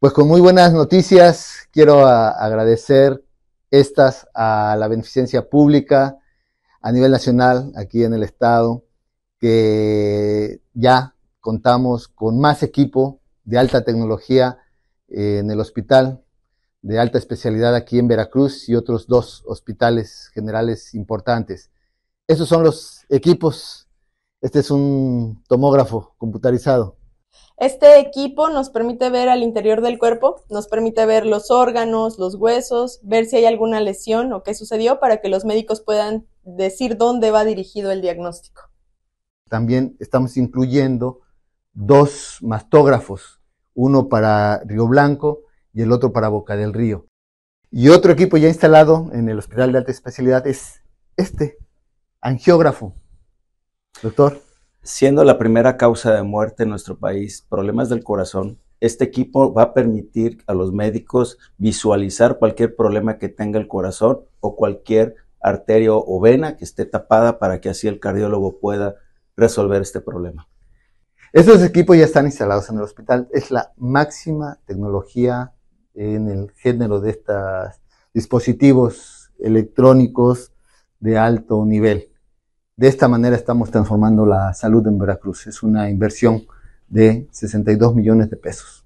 Pues con muy buenas noticias, quiero agradecer estas a la beneficencia pública a nivel nacional, aquí en el estado, que ya contamos con más equipo de alta tecnología eh, en el hospital de alta especialidad aquí en Veracruz y otros dos hospitales generales importantes. Estos son los equipos. Este es un tomógrafo computarizado este equipo nos permite ver al interior del cuerpo, nos permite ver los órganos, los huesos, ver si hay alguna lesión o qué sucedió para que los médicos puedan decir dónde va dirigido el diagnóstico. También estamos incluyendo dos mastógrafos, uno para Río Blanco y el otro para Boca del Río. Y otro equipo ya instalado en el Hospital de Alta Especialidad es este, angiógrafo. Doctor. Siendo la primera causa de muerte en nuestro país problemas del corazón, este equipo va a permitir a los médicos visualizar cualquier problema que tenga el corazón o cualquier arteria o vena que esté tapada para que así el cardiólogo pueda resolver este problema. Estos equipos ya están instalados en el hospital. Es la máxima tecnología en el género de estos dispositivos electrónicos de alto nivel. De esta manera estamos transformando la salud en Veracruz. Es una inversión de 62 millones de pesos.